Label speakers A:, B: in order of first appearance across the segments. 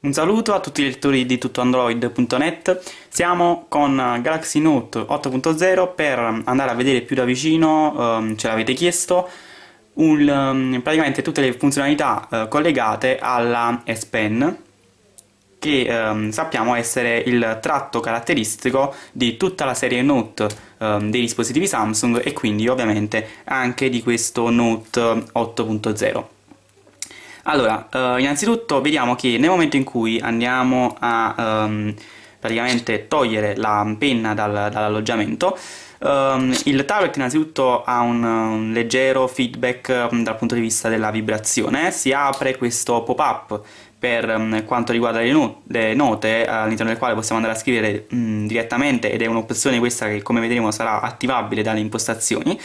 A: Un saluto a tutti i lettori di tuttoandroid.net. Siamo con eh, Galaxy Note 8.0 per andare a vedere più da vicino, um, ce l'avete chiesto, un, um, praticamente tutte le funzionalità uh, collegate alla S Pen che ehm, sappiamo essere il tratto caratteristico di tutta la serie Note ehm, dei dispositivi Samsung e quindi ovviamente anche di questo Note 8.0. Allora, eh, innanzitutto vediamo che nel momento in cui andiamo a ehm, praticamente togliere la penna dal, dall'alloggiamento, Um, il tablet innanzitutto ha un, un leggero feedback ehm, dal punto di vista della vibrazione, si apre questo pop-up per mm, quanto riguarda le, no le note all'interno del quale possiamo andare a scrivere mh, mm, direttamente ed è un'opzione questa che come vedremo sarà attivabile dalle impostazioni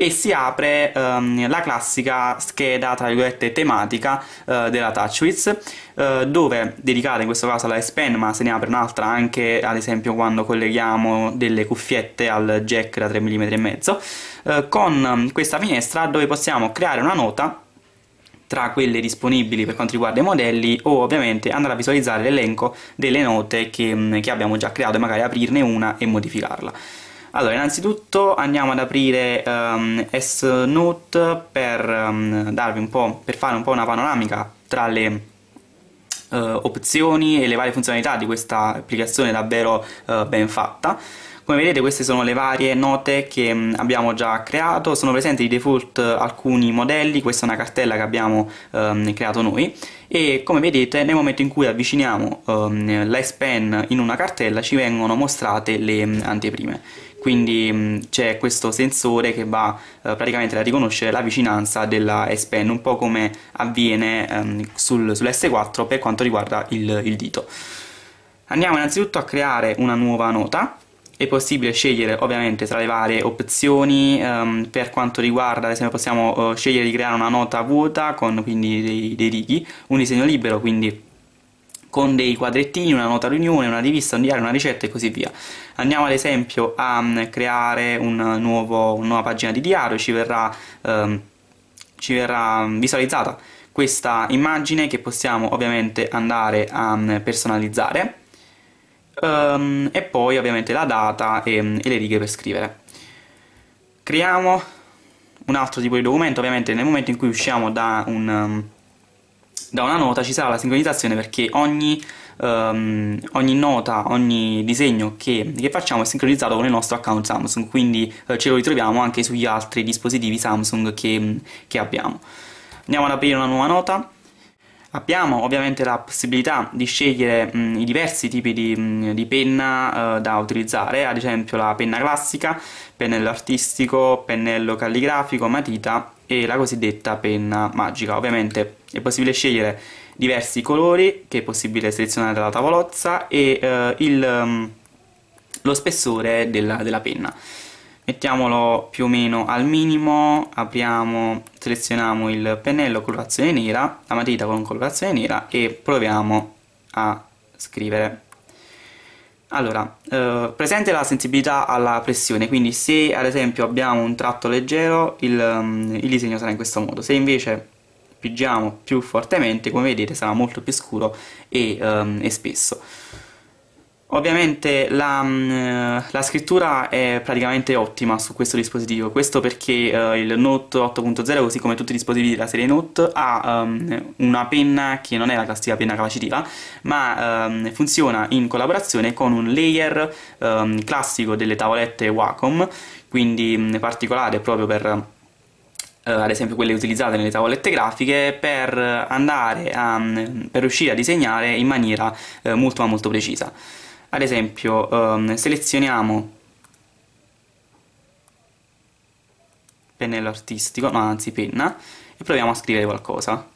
A: e si apre um, la classica scheda tra virgolette tematica uh, della TouchWiz uh, eh, dove dedicata in questo caso alla S Pen ma se ne apre un'altra anche ad esempio quando colleghiamo delle cuffiette al jack da 3 mm e mezzo uh, con mm, questa finestra dove possiamo creare una nota tra quelle disponibili per quanto riguarda i modelli o ovviamente andare a visualizzare l'elenco delle note che, mm, che abbiamo già creato e magari aprirne una e modificarla. Allora, innanzitutto andiamo ad aprire um, ehm, S-Note per, um, per, fare un po' una panoramica tra le uh, opzioni e le varie funzionalità di questa applicazione davvero uh, ben fatta. Come vedete queste sono le varie note che mm, abbiamo già creato, sono presenti di default eh, alcuni modelli, questa è una cartella che abbiamo ehm, creato noi e come vedete nel momento in cui avviciniamo ehm, l'ice pen in una cartella ci vengono mostrate le mm, anteprime quindi mm, c'è questo sensore che va eh, praticamente a riconoscere la vicinanza della S Pen un po' come avviene ehm, sul, sull'S4 per quanto riguarda il, il dito andiamo innanzitutto a creare una nuova nota è possibile scegliere ovviamente tra le varie opzioni ehm, per quanto riguarda ad esempio possiamo eh, scegliere di creare una nota vuota con quindi dei, dei righi un disegno libero quindi con dei quadrettini, una nota riunione, una rivista, un diario, una ricetta e così via. Andiamo ad esempio a mm, creare un nuovo, una nuova pagina di diario, ci verrà, ehm, ci verrà mm, visualizzata questa immagine che possiamo ovviamente andare a mm, personalizzare um, e poi ovviamente la data e, e le righe per scrivere. Creiamo un altro tipo di documento, ovviamente nel momento in cui usciamo da un ehm, da una nota ci sarà la sincronizzazione perché ogni, um, ogni nota, ogni disegno che, che, facciamo è sincronizzato con il nostro account Samsung, quindi eh, ce lo ritroviamo anche sugli altri dispositivi Samsung che, che abbiamo. Andiamo ad aprire una nuova nota. Abbiamo ovviamente la possibilità di scegliere mh, i diversi tipi di, mh, di penna eh, da utilizzare, ad esempio la penna classica, pennello artistico, pennello calligrafico, matita e la cosiddetta penna magica. Ovviamente è possibile scegliere diversi colori che è possibile selezionare dalla tavolozza e eh, il, lo spessore della, della penna mettiamolo più o meno al minimo apriamo selezioniamo il pennello colorazione nera la matita con colorazione nera e proviamo a scrivere allora, eh, presente la sensibilità alla pressione, quindi se ad esempio abbiamo un tratto leggero il, mm, il, disegno sarà in questo modo, se invece pigiamo più fortemente come vedete sarà molto più scuro e, um, e spesso. Ovviamente la, mm, eh, la, scrittura è praticamente ottima su questo dispositivo, questo perché uh, il Note 8.0 così come tutti i dispositivi della serie Note ha um, una penna che non è la classica penna capacitiva ma um, funziona in collaborazione con un layer um, classico delle tavolette Wacom, quindi mm, particolare proprio per eh, ad esempio quelle utilizzate nelle tavolette grafiche, per andare a, mm, per riuscire a disegnare in maniera molto ma molto precisa ad esempio um, selezioniamo pennello artistico, no anzi penna, e proviamo a scrivere qualcosa.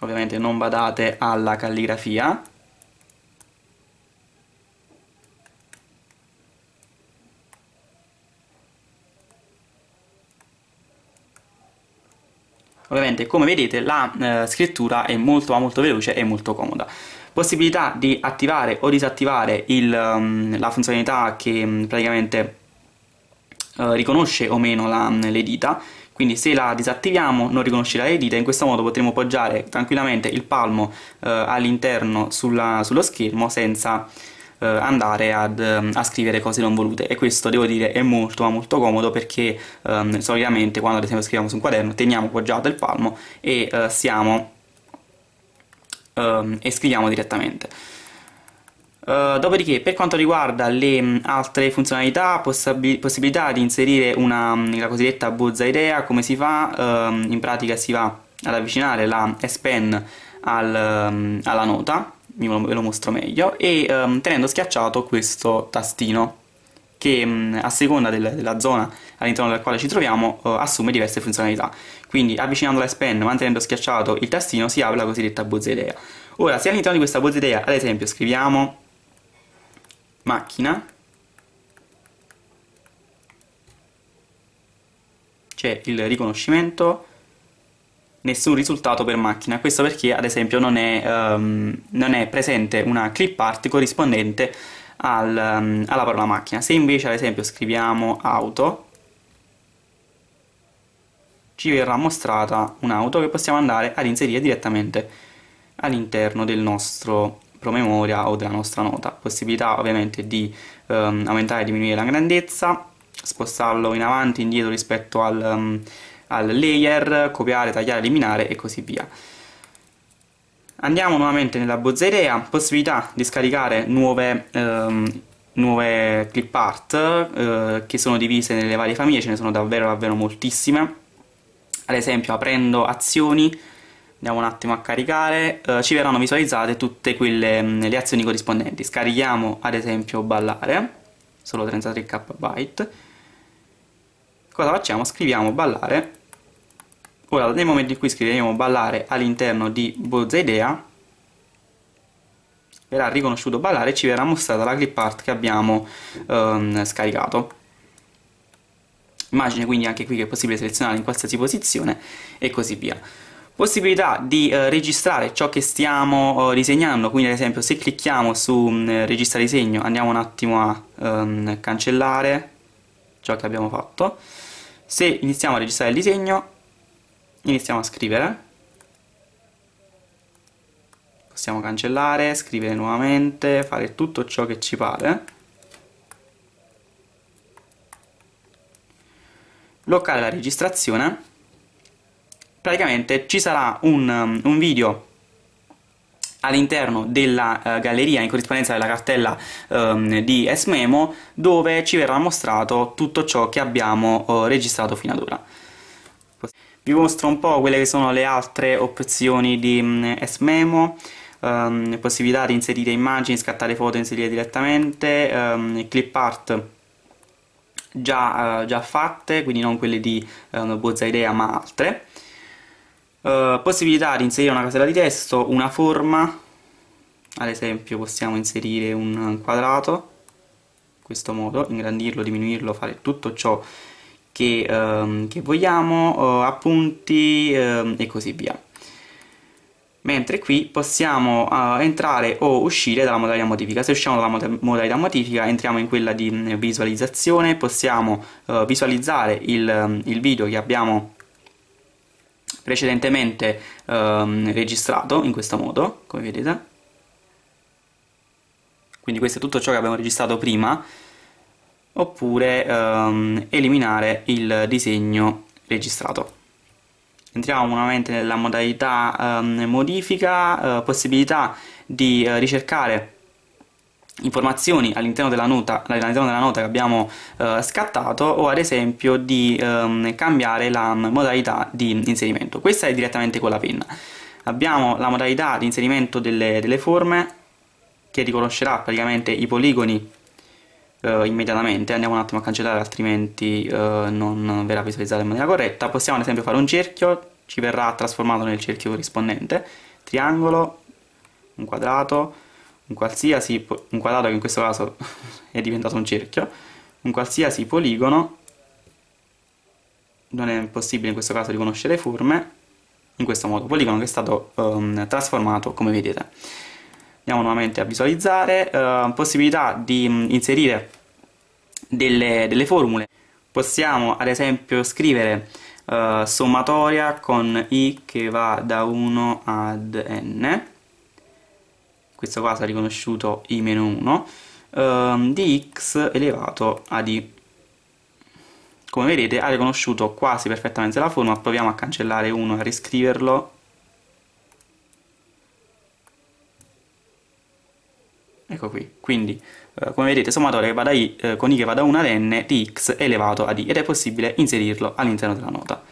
A: Ovviamente non badate alla calligrafia, Ovviamente come vedete la eh, scrittura è molto ma molto veloce e molto comoda. Possibilità di attivare o disattivare il, um, la funzionalità che um, praticamente uh, riconosce o meno la, mm, le dita, quindi se la disattiviamo non riconoscerà le dita in questo modo potremo poggiare tranquillamente il palmo eh, all'interno sullo schermo senza eh, andare ad, ehm, a scrivere cose non volute e questo devo dire è molto ma molto comodo perché ehm, solitamente quando ad esempio scriviamo su un quaderno teniamo poggiato il palmo e eh, siamo ehm, e scriviamo direttamente. Uh, dopodiché, per quanto riguarda le m, mm, altre funzionalità, possibilità di inserire una, mm, la cosiddetta bozza idea, come si fa? Uh, in pratica si va ad avvicinare la S Pen al, um, alla nota vi ve lo mostro meglio, e um, tenendo schiacciato questo tastino che a seconda del, della zona all'interno della quale ci troviamo uh, assume diverse funzionalità. Quindi avvicinando la pen, mantenendo schiacciato il tastino, si apre la cosiddetta bozza idea Ora, se all'interno di questa bozza idea ad esempio, scriviamo macchina, c'è il riconoscimento, nessun risultato per macchina. Questo perché, ad esempio, non è, um, non è presente una clip art corrispondente al, um, alla parola macchina. Se invece, ad esempio, scriviamo auto, ci verrà mostrata un'auto che possiamo andare ad inserire direttamente all'interno del nostro promemoria o della nostra nota. Possibilità ovviamente di um, aumentare e diminuire la grandezza, spostarlo in avanti e indietro rispetto al, um, al layer, copiare, tagliare, eliminare e così via. Andiamo nuovamente nella bozzeria, possibilità di scaricare nuove, ehm, nuove clip art eh, che sono divise nelle varie famiglie, ce ne sono davvero davvero moltissime. Ad esempio aprendo azioni, andiamo un attimo a caricare, eh, ci verranno visualizzate tutte quelle, mm, le azioni corrispondenti. Scarichiamo ad esempio ballare, solo 33 KB. Cosa facciamo? Scriviamo ballare ora nel momento in cui scriveremo ballare all'interno di Bozza Idea verrà riconosciuto ballare e ci verrà mostrata la clip art che abbiamo ehm, scaricato immagine quindi anche qui che è possibile selezionare in qualsiasi posizione e così via possibilità di eh, registrare ciò che stiamo eh, disegnando quindi ad esempio se clicchiamo su mh, mm, registra disegno andiamo un attimo a ehm, cancellare ciò che abbiamo fatto se iniziamo a registrare il disegno iniziamo a scrivere possiamo cancellare, scrivere nuovamente, fare tutto ciò che ci pare bloccare la registrazione praticamente ci sarà un, um, un video all'interno della uh, galleria in corrispondenza della cartella um, di Esmemo dove ci verrà mostrato tutto ciò che abbiamo uh, registrato fino ad ora. Vi mostro un po' quelle che sono le altre opzioni di s um, mm, ehm, possibilità di inserire immagini, scattare foto e inserire direttamente, um, clip art già, uh, già, fatte, quindi non quelle di um, Bozza Idea ma altre. Uh, possibilità di inserire una casella di testo, una forma, ad esempio possiamo inserire un quadrato, in questo modo, ingrandirlo, diminuirlo, fare tutto ciò che, ehm, che vogliamo, eh, appunti ehm, e così via. Mentre qui possiamo eh, entrare o uscire dalla modalità modifica. Se usciamo dalla mod modalità modifica entriamo in quella di mh, mm, visualizzazione, possiamo eh, visualizzare il, mm, il video che abbiamo precedentemente ehm, registrato in questo modo, come vedete. Quindi questo è tutto ciò che abbiamo registrato prima oppure ehm, eliminare il disegno registrato. Entriamo nuovamente nella modalità ehm, modifica, eh, possibilità di eh, ricercare informazioni all'interno della, all della, nota che abbiamo eh, scattato o ad esempio di ehm, cambiare la modalità di inserimento. Questa è direttamente con la penna. Abbiamo la modalità di inserimento delle, delle forme che riconoscerà praticamente i poligoni uh, immediatamente, andiamo un attimo a cancellare altrimenti uh, non verrà visualizzata in maniera corretta, possiamo ad esempio fare un cerchio, ci verrà trasformato nel cerchio corrispondente, triangolo, un quadrato, un qualsiasi, un quadrato che in questo caso è diventato un cerchio, un qualsiasi poligono, non è possibile in questo caso riconoscere forme, in questo modo poligono che è stato um, trasformato come vedete andiamo nuovamente a visualizzare, eh, possibilità di mh, mm, inserire delle, delle, formule. Possiamo ad esempio scrivere eh, sommatoria con i che va da 1 ad n, in questo caso ha riconosciuto i meno 1, eh, di x elevato a i. Come vedete ha riconosciuto quasi perfettamente la forma, proviamo a cancellare 1 e a riscriverlo ecco qui, quindi eh, come vedete sommatore che va da i eh, con i che va da 1 ad n di x elevato a i ed è possibile inserirlo all'interno della nota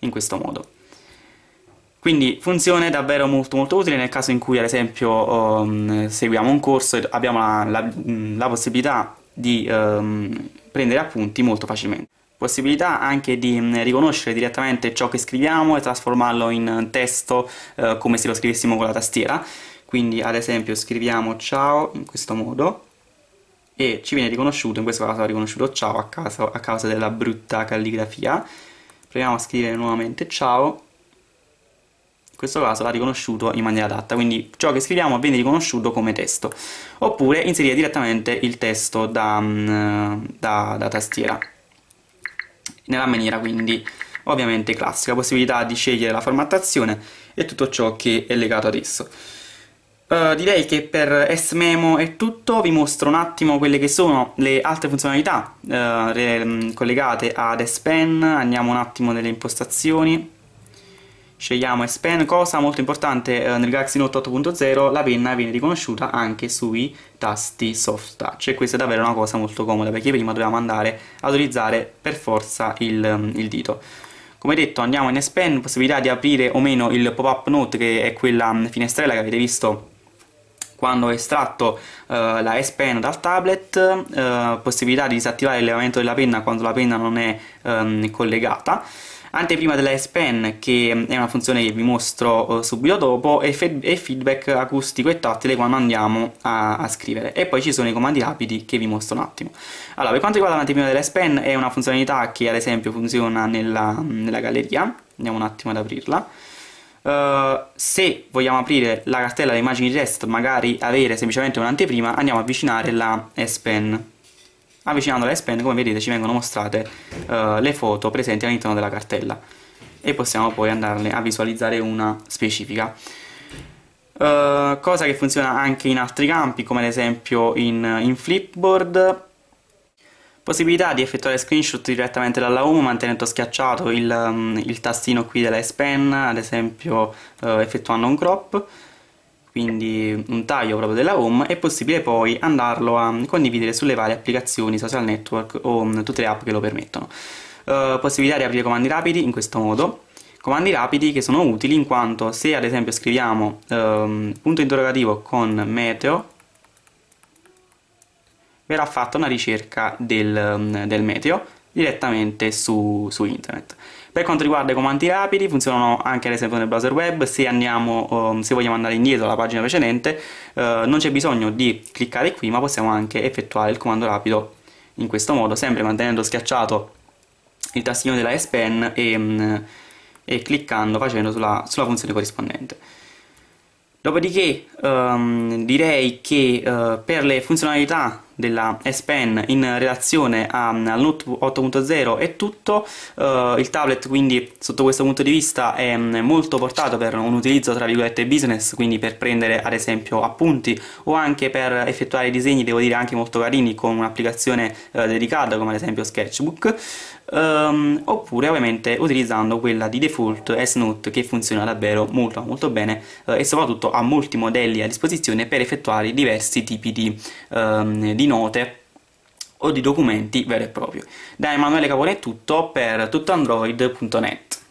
A: in questo modo. Quindi funzione davvero molto molto utile nel caso in cui ad esempio um, seguiamo un corso e abbiamo la, la, la possibilità di um, prendere appunti molto facilmente. Possibilità anche di riconoscere direttamente ciò che scriviamo e trasformarlo in testo eh, come se lo scrivessimo con la tastiera quindi ad esempio scriviamo ciao in questo modo e ci viene riconosciuto, in questo caso ha riconosciuto ciao a causa, a causa della brutta calligrafia proviamo a scrivere nuovamente ciao in questo caso l'ha riconosciuto in maniera adatta, quindi ciò che scriviamo viene riconosciuto come testo, oppure inserire direttamente il testo da, mm, da, da tastiera, nella maniera quindi ovviamente classica, possibilità di scegliere la formattazione e tutto ciò che è legato ad esso. Uh, direi che per S-Memo è tutto, vi mostro un attimo quelle che sono le altre funzionalità uh, re, mm, collegate ad S-Pen, andiamo un attimo nelle impostazioni, scegliamo S-Pen, cosa molto importante uh, nel Galaxy Note 8.0 la penna viene riconosciuta anche sui tasti soft touch e cioè, questa è davvero una cosa molto comoda perché prima dovevamo andare ad utilizzare per forza il, mm, il dito. Come detto andiamo in S-Pen, possibilità di aprire o meno il pop-up note che è quella mm, finestrella che avete visto quando ho estratto eh, la S Pen dal tablet, eh, possibilità di disattivare l'elevamento della penna quando la penna non è ehm, collegata, anteprima della S Pen che è una funzione che vi mostro eh, subito dopo e, e, feedback acustico e tattile quando andiamo a, a, scrivere e poi ci sono i comandi rapidi che vi mostro un attimo allora per quanto riguarda l'anteprima della S Pen è una funzionalità che ad esempio funziona nella, nella galleria andiamo un attimo ad aprirla eh, se vogliamo aprire la cartella di immagini di desktop, magari avere semplicemente un'anteprima, andiamo a avvicinare la S Pen. Avvicinando la S Pen, come vedete, ci vengono mostrate uh, le foto presenti all'interno della cartella e possiamo poi andarne a visualizzare una specifica. Uh, cosa che funziona anche in altri campi, come ad esempio in, in Flipboard Possibilità di effettuare screenshot direttamente dalla home mantenendo schiacciato il, um, il tastino qui della S Pen, ad esempio eh, effettuando un crop, quindi un taglio proprio della home, è possibile poi andarlo a condividere sulle varie applicazioni, social network o mm, tutte le app che lo permettono. Eh, possibilità di aprire comandi rapidi in questo modo, comandi rapidi che sono utili in quanto se ad esempio scriviamo ehm, punto interrogativo con meteo verrà fatta una ricerca del, mm, del meteo direttamente su, su, internet. Per quanto riguarda i comandi rapidi, funzionano anche ad esempio nel browser web, se, andiamo, um, se vogliamo andare indietro alla pagina precedente uh, non c'è bisogno di cliccare qui ma possiamo anche effettuare il comando rapido in questo modo, sempre mantenendo schiacciato il tastino della S Pen e, um, e cliccando, facendo sulla, sulla funzione corrispondente. Dopodiché um, direi che uh, per le funzionalità della S Pen in relazione al Note 8.0 è tutto uh, il tablet quindi sotto questo punto di vista è mm, molto portato per un utilizzo tra virgolette business quindi per prendere ad esempio appunti o anche per effettuare disegni devo dire anche molto carini con un'applicazione uh, dedicata come ad esempio Sketchbook um, oppure ovviamente utilizzando quella di default S Note che funziona davvero molto molto bene uh, e soprattutto ha molti modelli a disposizione per effettuare diversi tipi di, um, di note o di documenti veri e propri. Da Emanuele Capone è tutto per tuttoandroid.net.